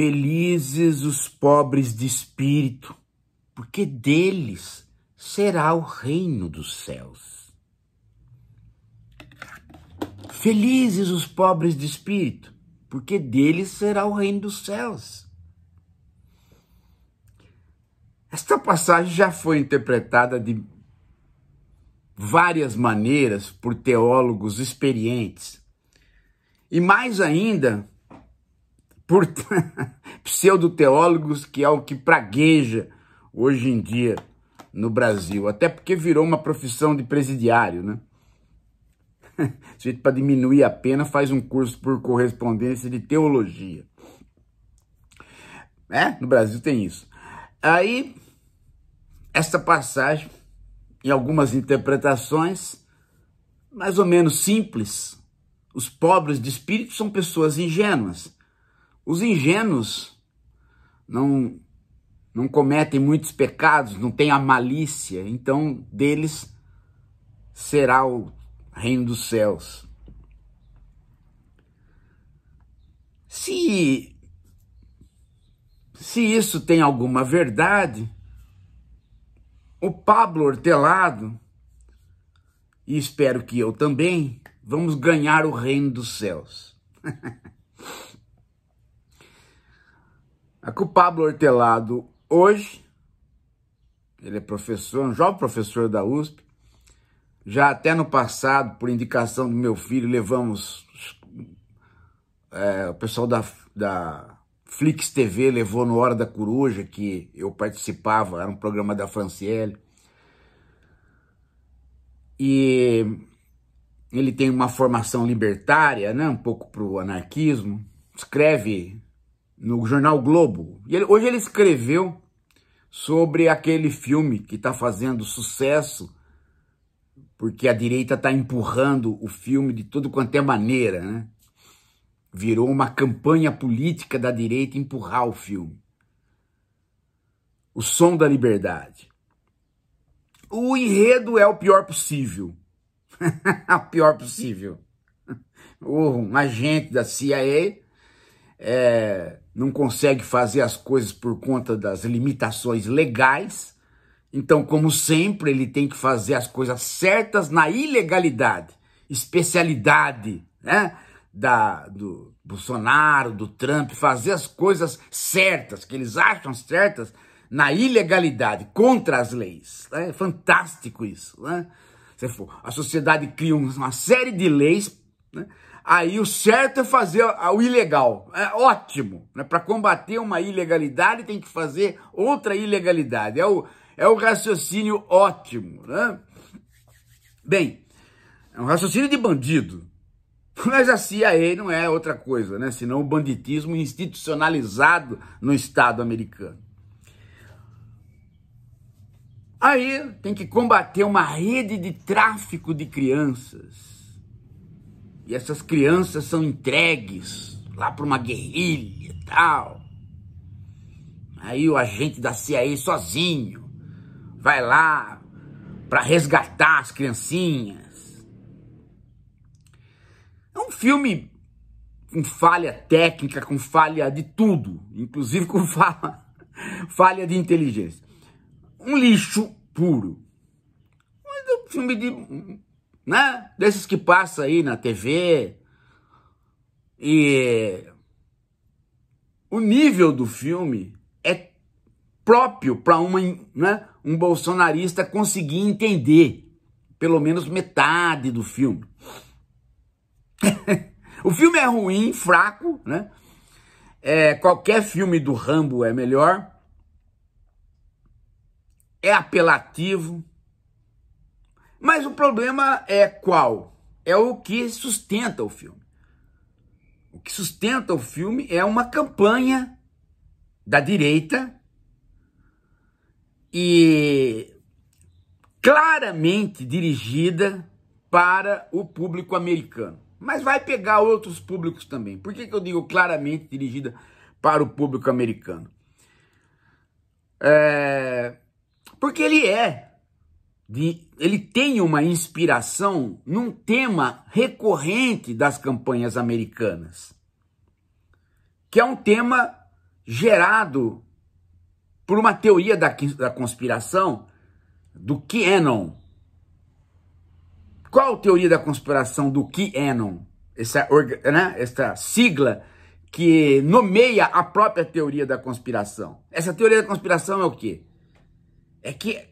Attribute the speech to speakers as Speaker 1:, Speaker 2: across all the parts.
Speaker 1: Felizes os pobres de espírito, porque deles será o reino dos céus. Felizes os pobres de espírito, porque deles será o reino dos céus. Esta passagem já foi interpretada de várias maneiras por teólogos experientes. E mais ainda, por pseudo-teólogos, que é o que pragueja hoje em dia no Brasil, até porque virou uma profissão de presidiário, né? Sujeito para diminuir a pena faz um curso por correspondência de teologia. É, no Brasil tem isso. Aí, esta passagem, em algumas interpretações, mais ou menos simples, os pobres de espírito são pessoas ingênuas os ingênuos não não cometem muitos pecados, não têm a malícia, então deles será o reino dos céus. Se se isso tem alguma verdade, o Pablo Hortelado, e espero que eu também, vamos ganhar o reino dos céus. Aqui é o Pablo Hortelado hoje, ele é professor, um jovem professor da USP, já até no passado, por indicação do meu filho, levamos é, o pessoal da, da Flix TV levou no Hora da Coruja, que eu participava, era um programa da Franciele. E ele tem uma formação libertária, né? um pouco para o anarquismo, escreve no jornal Globo. E ele, hoje ele escreveu sobre aquele filme que está fazendo sucesso, porque a direita está empurrando o filme de tudo quanto é maneira, né? Virou uma campanha política da direita empurrar o filme. O som da liberdade. O enredo é o pior possível. o pior possível. Um agente da CIA é, não consegue fazer as coisas por conta das limitações legais. Então, como sempre, ele tem que fazer as coisas certas na ilegalidade, especialidade né? da, do Bolsonaro, do Trump, fazer as coisas certas, que eles acham certas, na ilegalidade, contra as leis. Né? É fantástico isso. Né? A sociedade cria uma série de leis né? Aí o certo é fazer o ilegal. É ótimo. Né? Para combater uma ilegalidade, tem que fazer outra ilegalidade. É o, é o raciocínio ótimo. Né? Bem, é um raciocínio de bandido. Mas a CIA não é outra coisa, né? senão o banditismo institucionalizado no Estado americano. Aí tem que combater uma rede de tráfico de crianças e essas crianças são entregues lá para uma guerrilha e tal. Aí o agente da CIA sozinho vai lá para resgatar as criancinhas. É um filme com falha técnica, com falha de tudo, inclusive com falha, falha de inteligência. Um lixo puro. Mas é um filme de né? Desses que passa aí na TV. E o nível do filme é próprio para uma, né, um bolsonarista conseguir entender pelo menos metade do filme. o filme é ruim, fraco, né? É, qualquer filme do Rambo é melhor. É apelativo, mas o problema é qual? É o que sustenta o filme. O que sustenta o filme é uma campanha da direita e claramente dirigida para o público americano. Mas vai pegar outros públicos também. Por que, que eu digo claramente dirigida para o público americano? É... Porque ele é de, ele tem uma inspiração num tema recorrente das campanhas americanas, que é um tema gerado por uma teoria da, da conspiração do Qanon. Qual a teoria da conspiração do Qanon? Essa, né, essa sigla que nomeia a própria teoria da conspiração. Essa teoria da conspiração é o quê? É que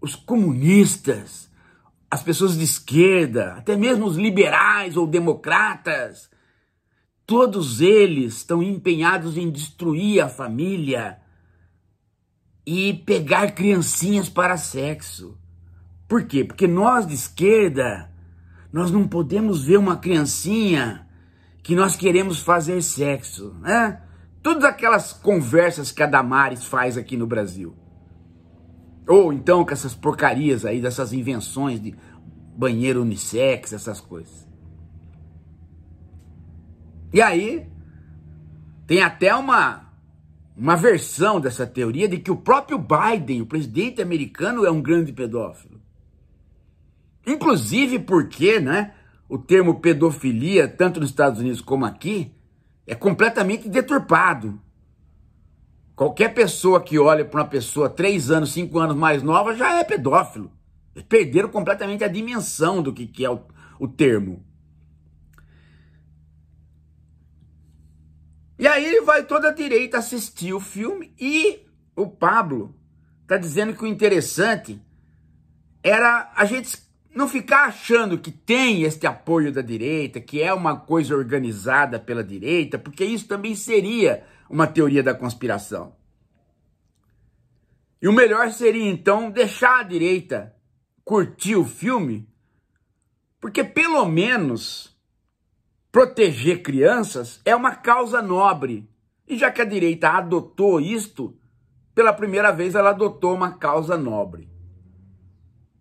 Speaker 1: os comunistas, as pessoas de esquerda, até mesmo os liberais ou democratas, todos eles estão empenhados em destruir a família e pegar criancinhas para sexo. Por quê? Porque nós de esquerda, nós não podemos ver uma criancinha que nós queremos fazer sexo, né? Todas aquelas conversas que a Damares faz aqui no Brasil. Ou então com essas porcarias aí, dessas invenções de banheiro unissex, essas coisas. E aí, tem até uma, uma versão dessa teoria de que o próprio Biden, o presidente americano, é um grande pedófilo. Inclusive porque, né, o termo pedofilia, tanto nos Estados Unidos como aqui, é completamente deturpado. Qualquer pessoa que olha para uma pessoa três anos, cinco anos mais nova já é pedófilo. Eles perderam completamente a dimensão do que, que é o, o termo. E aí ele vai toda a direita assistir o filme e o Pablo está dizendo que o interessante era a gente não ficar achando que tem este apoio da direita, que é uma coisa organizada pela direita, porque isso também seria uma teoria da conspiração. E o melhor seria então deixar a direita curtir o filme, porque pelo menos proteger crianças é uma causa nobre. E já que a direita adotou isto, pela primeira vez ela adotou uma causa nobre.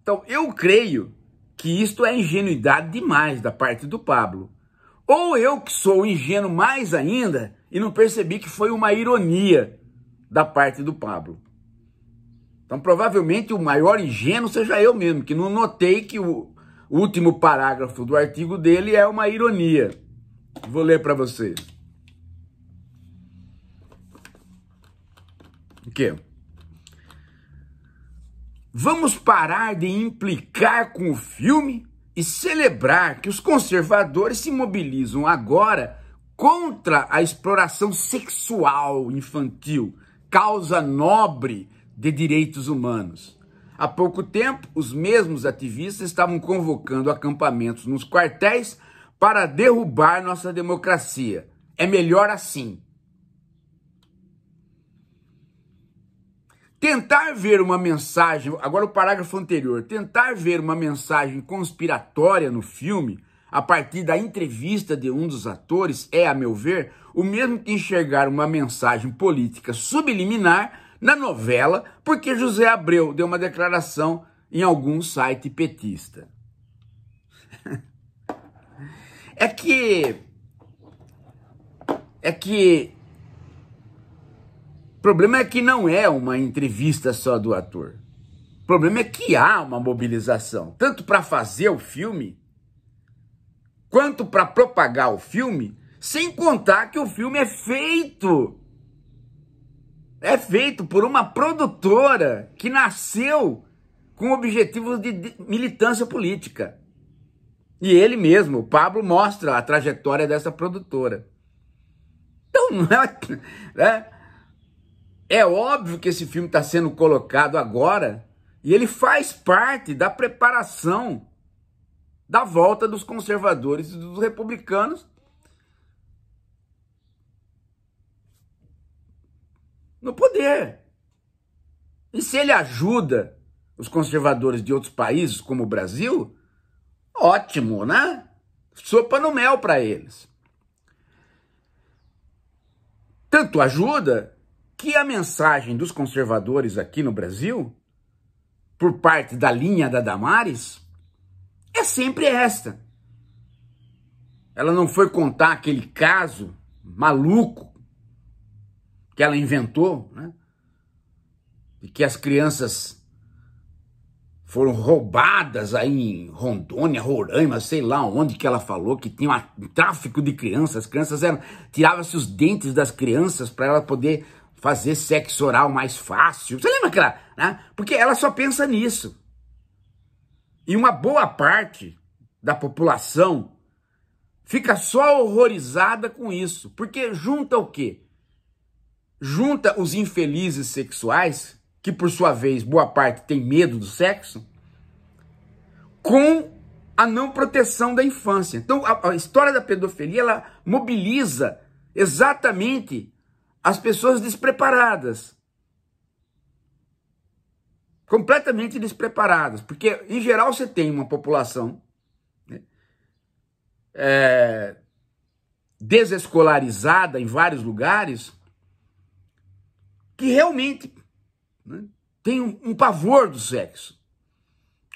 Speaker 1: Então eu creio que isto é ingenuidade demais da parte do Pablo. Ou eu que sou ingênuo mais ainda e não percebi que foi uma ironia da parte do Pablo. Então, provavelmente, o maior ingênuo seja eu mesmo, que não notei que o último parágrafo do artigo dele é uma ironia. Vou ler para vocês. O quê? Vamos parar de implicar com o filme e celebrar que os conservadores se mobilizam agora contra a exploração sexual infantil, causa nobre de direitos humanos. Há pouco tempo, os mesmos ativistas estavam convocando acampamentos nos quartéis para derrubar nossa democracia. É melhor assim. Tentar ver uma mensagem, agora o parágrafo anterior, tentar ver uma mensagem conspiratória no filme, a partir da entrevista de um dos atores, é, a meu ver, o mesmo que enxergar uma mensagem política subliminar na novela, porque José Abreu deu uma declaração em algum site petista. é que. É que o problema é que não é uma entrevista só do ator. O problema é que há uma mobilização, tanto para fazer o filme, quanto para propagar o filme, sem contar que o filme é feito. É feito por uma produtora que nasceu com objetivos de militância política. E ele mesmo, o Pablo, mostra a trajetória dessa produtora. Então, não é, né? É óbvio que esse filme está sendo colocado agora e ele faz parte da preparação da volta dos conservadores e dos republicanos no poder. E se ele ajuda os conservadores de outros países, como o Brasil, ótimo, né? Sopa no mel para eles. Tanto ajuda que a mensagem dos conservadores aqui no Brasil, por parte da linha da Damares, é sempre esta. Ela não foi contar aquele caso maluco que ela inventou, né? E que as crianças foram roubadas aí em Rondônia, Roraima, sei lá onde que ela falou que tinha um tráfico de crianças, as crianças eram tirava-se os dentes das crianças para ela poder fazer sexo oral mais fácil. Você lembra que né? Porque ela só pensa nisso. E uma boa parte da população fica só horrorizada com isso, porque junta o quê? Junta os infelizes sexuais, que por sua vez boa parte tem medo do sexo, com a não proteção da infância. Então a, a história da pedofilia ela mobiliza exatamente as pessoas despreparadas. Completamente despreparadas. Porque, em geral, você tem uma população né, é, desescolarizada em vários lugares que realmente né, tem um, um pavor do sexo.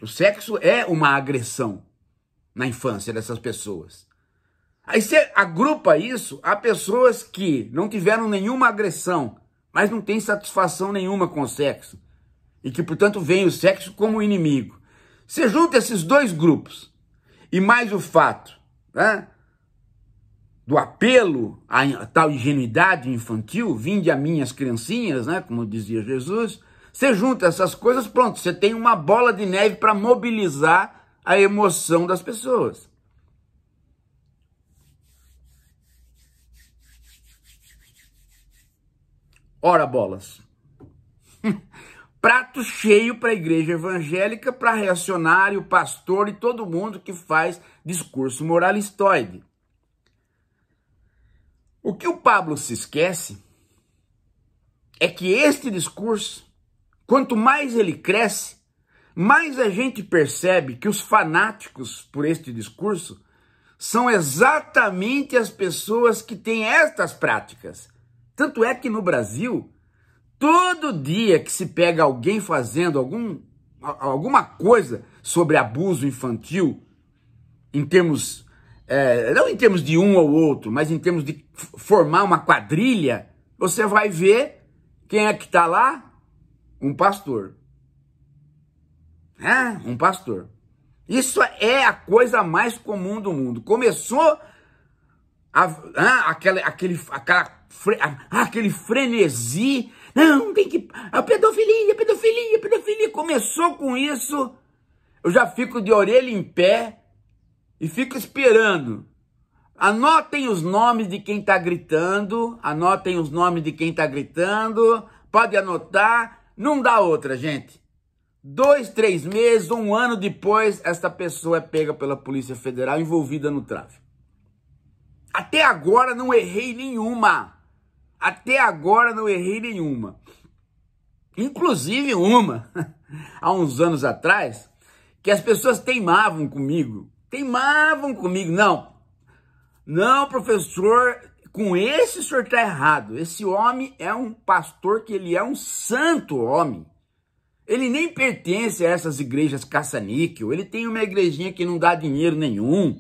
Speaker 1: O sexo é uma agressão na infância dessas pessoas. Aí você agrupa isso a pessoas que não tiveram nenhuma agressão, mas não têm satisfação nenhuma com o sexo. E que, portanto, veem o sexo como inimigo. Você junta esses dois grupos. E mais o fato né, do apelo a tal ingenuidade infantil, vinde a minhas criancinhas, né, como dizia Jesus. Você junta essas coisas, pronto, você tem uma bola de neve para mobilizar a emoção das pessoas. Ora bolas. Prato cheio para a igreja evangélica, para reacionário, pastor e todo mundo que faz discurso moralistoide. O que o Pablo se esquece é que este discurso, quanto mais ele cresce, mais a gente percebe que os fanáticos por este discurso são exatamente as pessoas que têm estas práticas tanto é que no Brasil, todo dia que se pega alguém fazendo algum, alguma coisa sobre abuso infantil, em termos, é, não em termos de um ou outro, mas em termos de formar uma quadrilha, você vai ver quem é que está lá? Um pastor. É, um pastor. Isso é a coisa mais comum do mundo. Começou a, aquela, aquele, aquela fre, aquele frenesi. Não, tem que. A pedofilia, pedofilia, pedofilia. Começou com isso. Eu já fico de orelha em pé e fico esperando. Anotem os nomes de quem está gritando. Anotem os nomes de quem está gritando. Pode anotar. Não dá outra, gente. Dois, três meses, um ano depois, essa pessoa é pega pela Polícia Federal envolvida no tráfico. Até agora não errei nenhuma. Até agora não errei nenhuma. Inclusive uma, há uns anos atrás, que as pessoas teimavam comigo. Teimavam comigo. Não, não, professor, com esse o senhor está errado. Esse homem é um pastor que ele é um santo homem. Ele nem pertence a essas igrejas caça-níquel. Ele tem uma igrejinha que não dá dinheiro nenhum.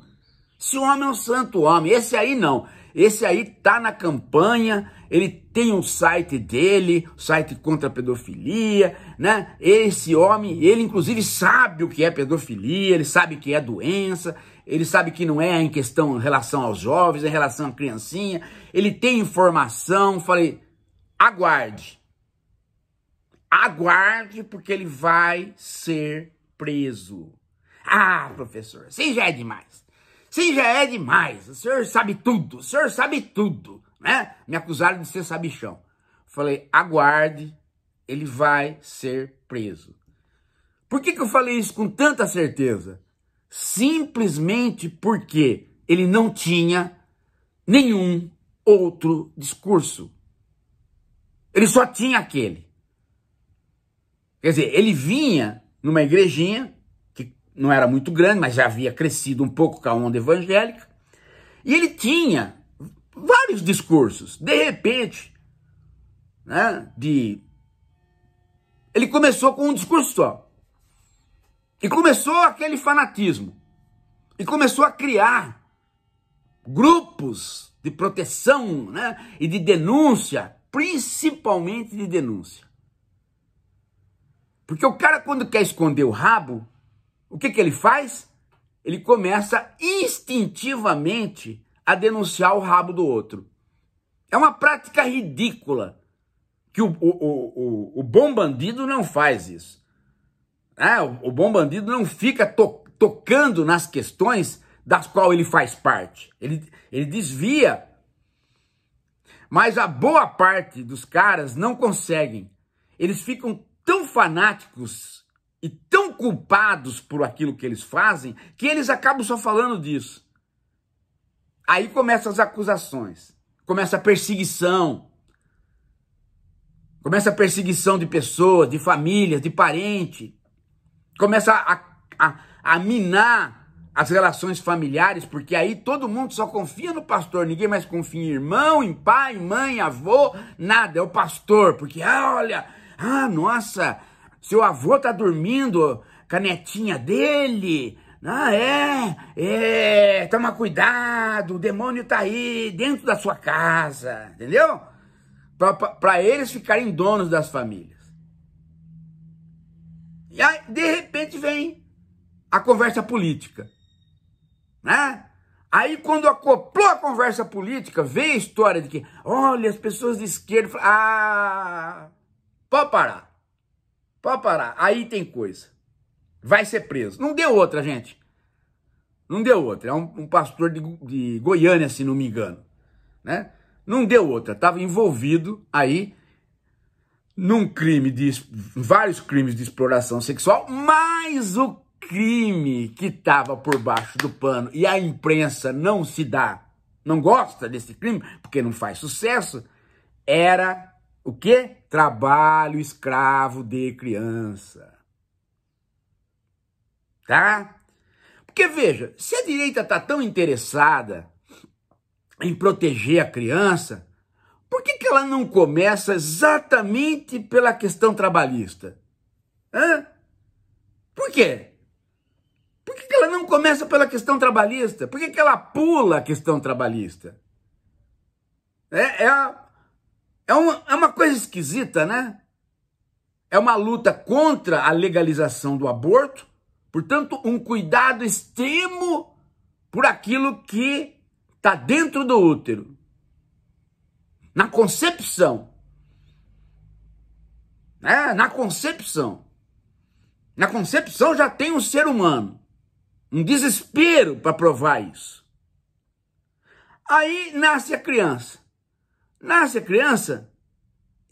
Speaker 1: Esse homem é um santo homem. Esse aí não. Esse aí tá na campanha, ele tem um site dele, site contra a pedofilia, né? Esse homem, ele inclusive sabe o que é pedofilia, ele sabe que é doença, ele sabe que não é em questão em relação aos jovens, é em relação à criancinha, ele tem informação, falei, aguarde. Aguarde porque ele vai ser preso. Ah, professor, assim já é demais. Sim, já é demais. O senhor sabe tudo, o senhor sabe tudo, né? Me acusaram de ser sabichão. Falei, aguarde, ele vai ser preso. Por que, que eu falei isso com tanta certeza? Simplesmente porque ele não tinha nenhum outro discurso. Ele só tinha aquele. Quer dizer, ele vinha numa igrejinha, não era muito grande, mas já havia crescido um pouco com a onda evangélica. E ele tinha vários discursos. De repente, né, de ele começou com um discurso só. E começou aquele fanatismo. E começou a criar grupos de proteção, né, e de denúncia, principalmente de denúncia. Porque o cara quando quer esconder o rabo, o que, que ele faz? Ele começa instintivamente a denunciar o rabo do outro. É uma prática ridícula que o, o, o, o bom bandido não faz isso. É, o, o bom bandido não fica to, tocando nas questões das quais ele faz parte. Ele, ele desvia. Mas a boa parte dos caras não conseguem. Eles ficam tão fanáticos e tão culpados por aquilo que eles fazem que eles acabam só falando disso. Aí começam as acusações, começa a perseguição. Começa a perseguição de pessoas, de famílias, de parente. Começa a, a, a minar as relações familiares, porque aí todo mundo só confia no pastor, ninguém mais confia em irmão, em pai, mãe, avô, nada, é o pastor, porque ah, olha, ah, nossa, seu avô tá dormindo, canetinha dele. Ah, é, é, toma cuidado, o demônio tá aí, dentro da sua casa, entendeu? Para eles ficarem donos das famílias. E aí, de repente, vem a conversa política, né? Aí, quando acoplou a conversa política, veio a história de que, olha, as pessoas de esquerda, ah, pode parar. Pode parar. Aí tem coisa. Vai ser preso. Não deu outra, gente. Não deu outra. É um, um pastor de, de Goiânia, se não me engano. Né? Não deu outra. Estava envolvido aí num crime de vários crimes de exploração sexual, mas o crime que estava por baixo do pano e a imprensa não se dá, não gosta desse crime porque não faz sucesso, era o quê? Trabalho escravo de criança. Tá? Porque veja, se a direita está tão interessada em proteger a criança, por que, que ela não começa exatamente pela questão trabalhista? Hã? Por quê? Por que, que ela não começa pela questão trabalhista? Por que, que ela pula a questão trabalhista? É, é a é uma, é uma coisa esquisita, né? É uma luta contra a legalização do aborto, portanto, um cuidado extremo por aquilo que está dentro do útero, na concepção. É, na concepção. Na concepção já tem um ser humano. Um desespero para provar isso. Aí nasce a criança. Nasce a criança,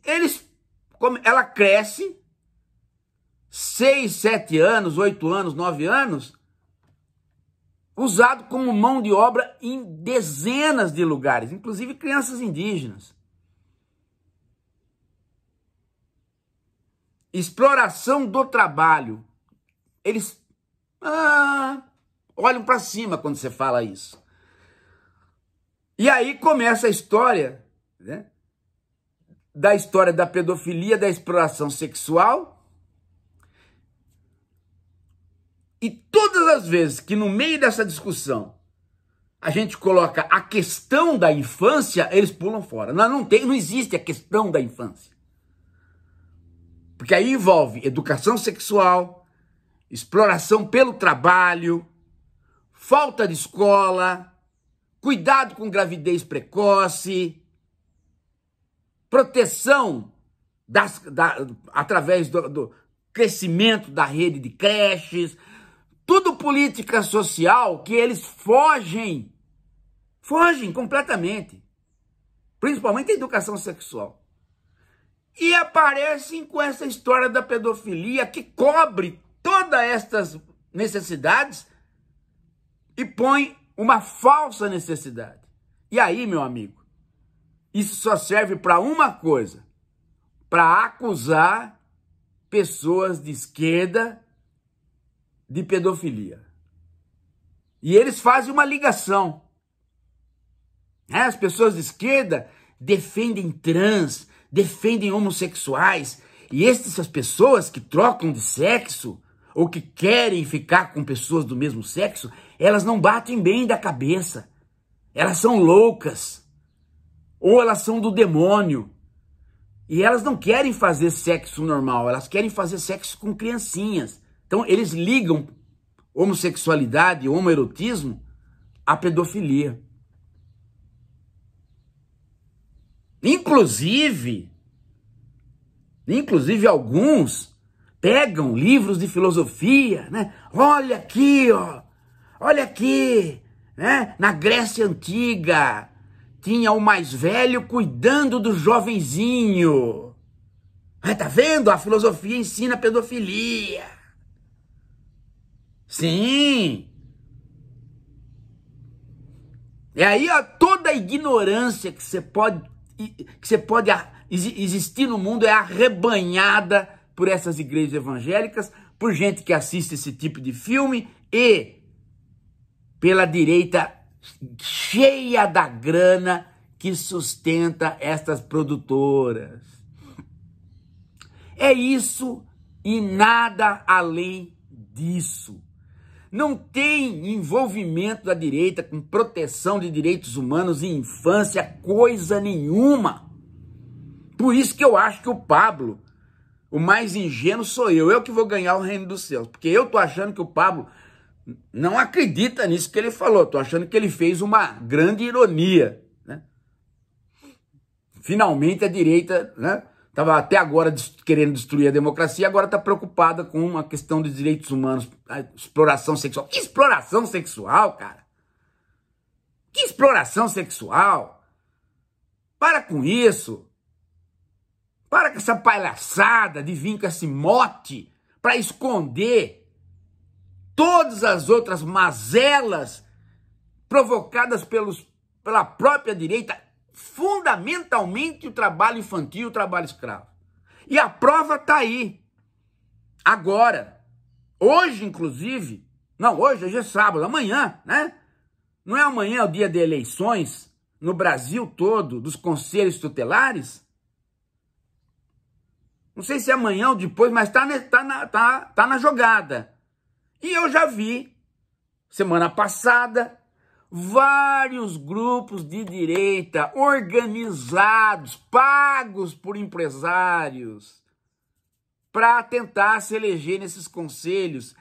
Speaker 1: eles, ela cresce, seis sete anos, oito anos, nove anos, usado como mão de obra em dezenas de lugares, inclusive crianças indígenas. Exploração do trabalho. Eles ah, olham para cima quando você fala isso. E aí começa a história né? da história da pedofilia, da exploração sexual. E todas as vezes que no meio dessa discussão a gente coloca a questão da infância, eles pulam fora. Não, não tem, não existe a questão da infância. Porque aí envolve educação sexual, exploração pelo trabalho, falta de escola, cuidado com gravidez precoce, proteção das, da, através do, do crescimento da rede de creches, tudo política social que eles fogem, fogem completamente, principalmente a educação sexual. E aparecem com essa história da pedofilia que cobre todas estas necessidades e põe uma falsa necessidade. E aí, meu amigo, isso só serve para uma coisa: para acusar pessoas de esquerda de pedofilia. E eles fazem uma ligação. Né? As pessoas de esquerda defendem trans, defendem homossexuais, e essas pessoas que trocam de sexo ou que querem ficar com pessoas do mesmo sexo, elas não batem bem da cabeça. Elas são loucas ou elas são do demônio. E elas não querem fazer sexo normal, elas querem fazer sexo com criancinhas. Então eles ligam homossexualidade, homoerotismo à pedofilia. Inclusive, inclusive alguns pegam livros de filosofia, né? Olha aqui, ó. Olha aqui, né? Na Grécia antiga, tinha o mais velho cuidando do jovenzinho. Ah, tá vendo? A filosofia ensina pedofilia. Sim. E é aí ó, toda a ignorância que você pode que você pode existir no mundo é arrebanhada por essas igrejas evangélicas, por gente que assiste esse tipo de filme e pela direita cheia da grana que sustenta estas produtoras. É isso e nada além disso. Não tem envolvimento da direita com proteção de direitos humanos e infância, coisa nenhuma. Por isso que eu acho que o Pablo, o mais ingênuo sou eu, eu que vou ganhar o reino dos céus, porque eu tô achando que o Pablo não acredita nisso que ele falou. Estou achando que ele fez uma grande ironia. Né? Finalmente a direita estava né, até agora querendo destruir a democracia, agora está preocupada com uma questão de direitos humanos, exploração sexual. Que exploração sexual, cara? Que exploração sexual? Para com isso. Para com essa palhaçada de vir com esse mote para esconder todas as outras mazelas provocadas pelos, pela própria direita, fundamentalmente o trabalho infantil, o trabalho escravo. E a prova está aí. Agora, hoje, inclusive, não, hoje, hoje é sábado, amanhã, né? Não é amanhã é o dia de eleições no Brasil todo, dos conselhos tutelares? Não sei se é amanhã ou depois, mas está tá na, tá, tá na jogada. E eu já vi, semana passada, vários grupos de direita organizados, pagos por empresários, para tentar se eleger nesses conselhos.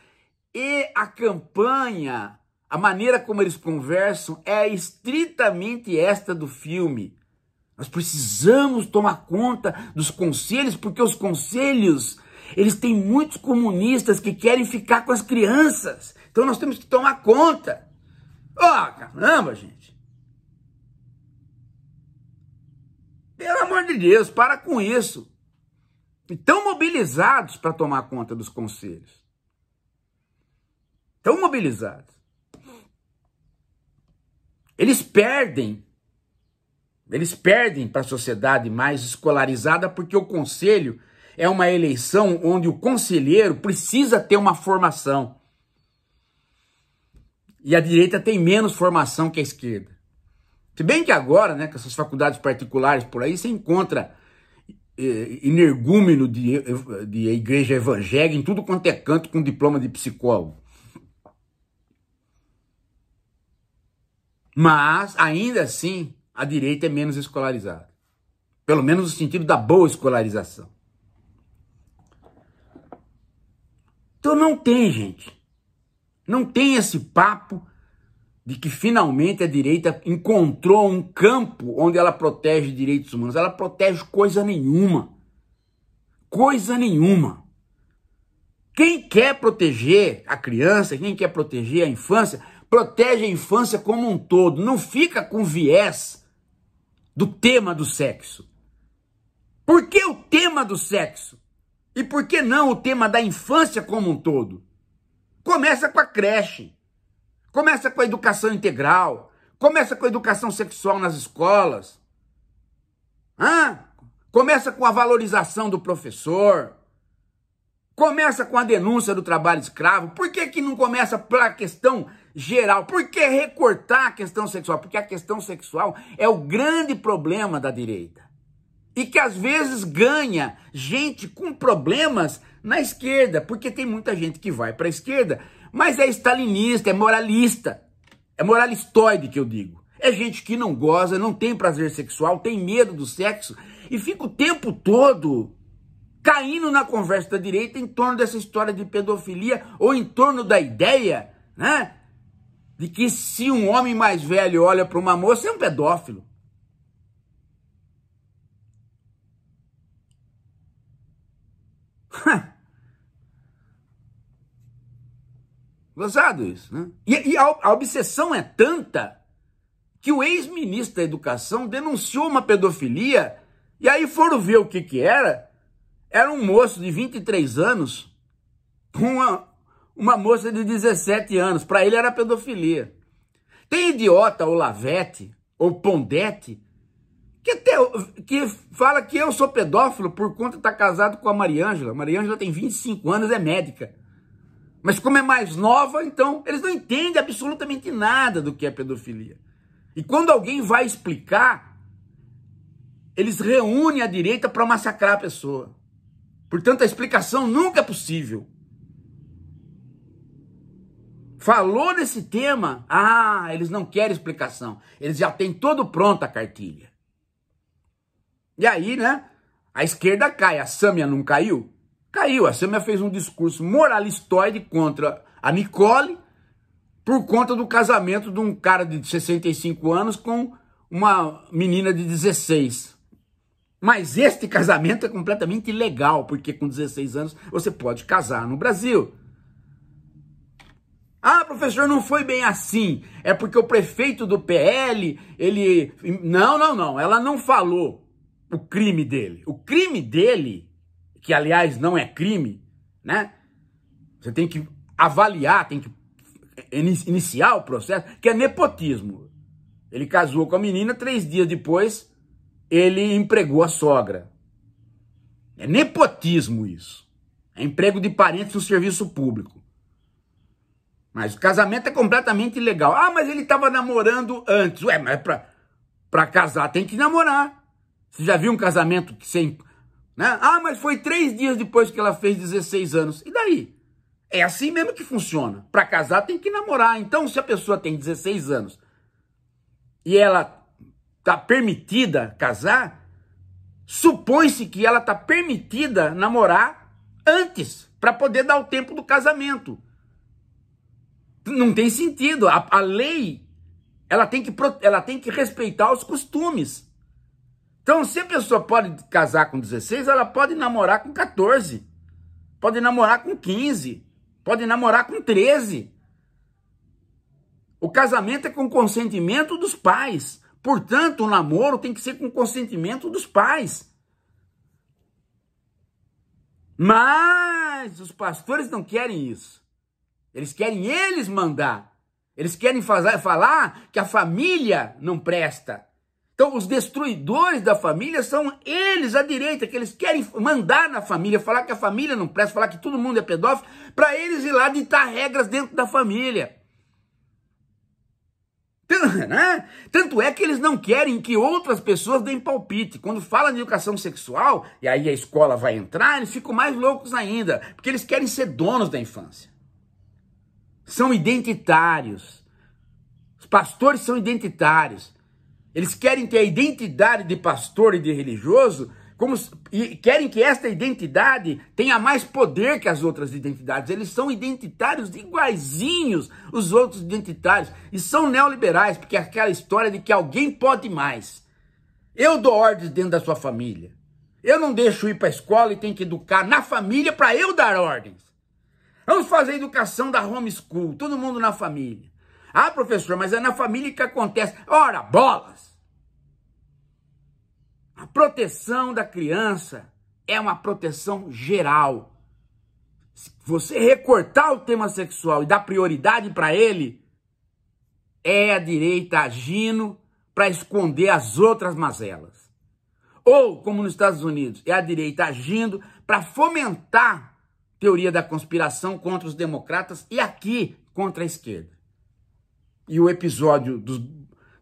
Speaker 1: E a campanha, a maneira como eles conversam, é estritamente esta do filme. Nós precisamos tomar conta dos conselhos, porque os conselhos eles têm muitos comunistas que querem ficar com as crianças. Então nós temos que tomar conta. Ó, oh, caramba, gente. Pelo amor de Deus, para com isso. E tão mobilizados para tomar conta dos conselhos. Tão mobilizados. Eles perdem. Eles perdem para a sociedade mais escolarizada porque o conselho é uma eleição onde o conselheiro precisa ter uma formação. E a direita tem menos formação que a esquerda. Se bem que agora, né, com essas faculdades particulares por aí, você encontra eh, energúmeno de, de igreja evangélica em tudo quanto é canto com diploma de psicólogo. Mas, ainda assim, a direita é menos escolarizada. Pelo menos no sentido da boa escolarização. Então não tem, gente. Não tem esse papo de que finalmente a direita encontrou um campo onde ela protege direitos humanos. Ela protege coisa nenhuma. Coisa nenhuma. Quem quer proteger a criança, quem quer proteger a infância, protege a infância como um todo. Não fica com viés do tema do sexo. Por que o tema do sexo? E por que não o tema da infância como um todo? Começa com a creche, começa com a educação integral, começa com a educação sexual nas escolas, ah, começa com a valorização do professor, começa com a denúncia do trabalho escravo. Por que, que não começa pela questão geral? Por que recortar a questão sexual? Porque a questão sexual é o grande problema da direita e que às vezes ganha gente com problemas na esquerda, porque tem muita gente que vai para a esquerda, mas é stalinista, é moralista, é moralistoide que eu digo. É gente que não goza, não tem prazer sexual, tem medo do sexo e fica o tempo todo caindo na conversa da direita em torno dessa história de pedofilia ou em torno da ideia, né? De que se um homem mais velho olha para uma moça, é um pedófilo. Gozado isso, né? E, e a, a obsessão é tanta que o ex-ministro da Educação denunciou uma pedofilia e aí foram ver o que que era. Era um moço de 23 anos com uma, uma moça de 17 anos. Para ele era pedofilia. Tem idiota ou Lavete ou Pondete que até que fala que eu sou pedófilo por conta de estar tá casado com a Mariângela. Mariângela tem 25 anos, é médica. Mas como é mais nova, então eles não entendem absolutamente nada do que é pedofilia. E quando alguém vai explicar, eles reúnem a direita para massacrar a pessoa. Portanto, a explicação nunca é possível. Falou nesse tema, ah, eles não querem explicação. Eles já têm todo pronto a cartilha. E aí, né? A esquerda cai, a Sâmia não caiu? Caiu. A Sâmia fez um discurso moralistoide contra a Nicole por conta do casamento de um cara de 65 anos com uma menina de 16. Mas este casamento é completamente ilegal, porque com 16 anos você pode casar no Brasil. Ah, professor, não foi bem assim. É porque o prefeito do PL, ele. Não, não, não. Ela não falou o crime dele. O crime dele que aliás não é crime, né? Você tem que avaliar, tem que iniciar o processo, que é nepotismo. Ele casou com a menina, três dias depois ele empregou a sogra. É nepotismo isso. É emprego de parentes no serviço público. Mas o casamento é completamente ilegal. Ah, mas ele estava namorando antes. Ué, mas para casar tem que namorar. Você já viu um casamento que sem né? Ah, mas foi três dias depois que ela fez 16 anos. E daí? É assim mesmo que funciona. Para casar tem que namorar. Então, se a pessoa tem 16 anos e ela tá permitida casar, supõe-se que ela tá permitida namorar antes para poder dar o tempo do casamento. Não tem sentido. A, a lei ela tem que ela tem que respeitar os costumes. Então, se a pessoa pode casar com 16, ela pode namorar com 14, pode namorar com 15, pode namorar com 13. O casamento é com consentimento dos pais. Portanto, o namoro tem que ser com consentimento dos pais. Mas os pastores não querem isso. Eles querem eles mandar. Eles querem fazer, falar que a família não presta. Então, os destruidores da família são eles, a direita, que eles querem mandar na família, falar que a família não presta, falar que todo mundo é pedófilo, para eles ir lá ditar regras dentro da família. Né? Tanto é que eles não querem que outras pessoas deem palpite. Quando fala de educação sexual, e aí a escola vai entrar, eles ficam mais loucos ainda, porque eles querem ser donos da infância. São identitários. Os pastores são identitários. Eles querem ter a identidade de pastor e de religioso, como, e querem que esta identidade tenha mais poder que as outras identidades. Eles são identitários iguaizinhos os outros identitários. E são neoliberais, porque é aquela história de que alguém pode mais. Eu dou ordens dentro da sua família. Eu não deixo ir para a escola e tenho que educar na família para eu dar ordens. Vamos fazer educação da home school, todo mundo na família. Ah, professor, mas é na família que acontece. Ora, bolas! A proteção da criança é uma proteção geral. Se você recortar o tema sexual e dar prioridade para ele, é a direita agindo para esconder as outras mazelas. Ou, como nos Estados Unidos, é a direita agindo para fomentar teoria da conspiração contra os democratas e aqui contra a esquerda e o episódio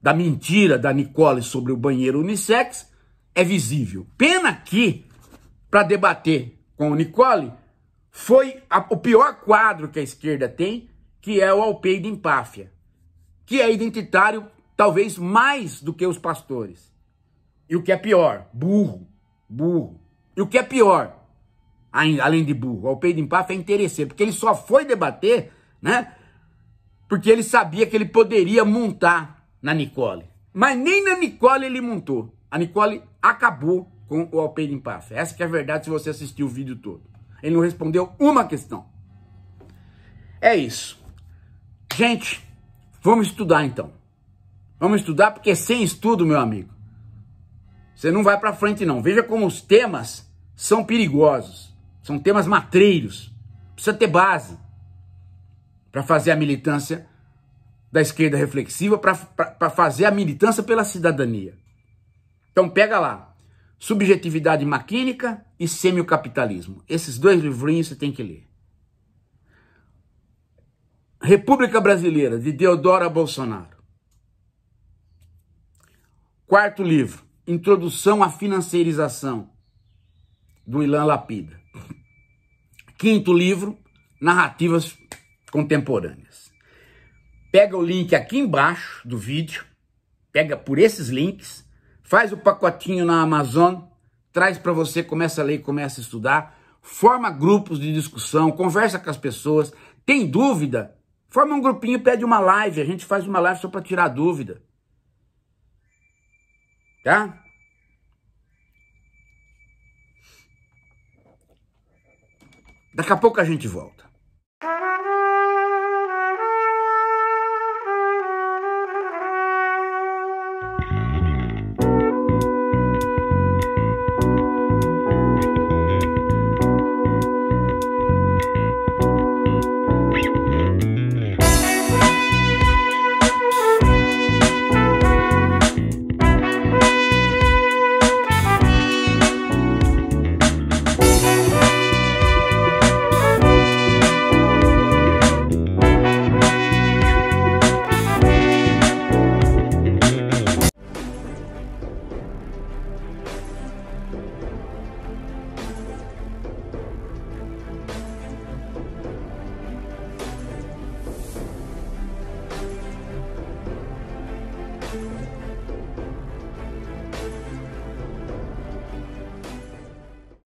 Speaker 1: da mentira da Nicole sobre o banheiro unissex é visível. Pena que, para debater com o Nicole, foi a, o pior quadro que a esquerda tem, que é o Alpeida em que é identitário talvez mais do que os pastores. E o que é pior, burro, burro. E o que é pior, além de burro, Alpeida em Páfia é interesseiro, porque ele só foi debater, né, porque ele sabia que ele poderia montar na Nicole. Mas nem na Nicole ele montou. A Nicole acabou com o Alpeirin Passa. Essa que é a verdade se você assistiu o vídeo todo. Ele não respondeu uma questão. É isso. Gente, vamos estudar então. Vamos estudar porque sem estudo, meu amigo, você não vai para frente não. Veja como os temas são perigosos. São temas matreiros. Precisa ter base para fazer a militância da esquerda reflexiva, para fazer a militância pela cidadania. Então pega lá, Subjetividade Maquínica e Semiocapitalismo. Esses dois livrinhos você tem que ler. República Brasileira, de Deodora Bolsonaro. Quarto livro, Introdução à Financiarização, do Ilan Lapida. Quinto livro, Narrativas contemporâneas. Pega o link aqui embaixo do vídeo, pega por esses links, faz o pacotinho na Amazon, traz para você, começa a ler, começa a estudar, forma grupos de discussão, conversa com as pessoas, tem dúvida, forma um grupinho, pede uma live, a gente faz uma live só para tirar dúvida. Tá? Daqui a pouco a gente volta.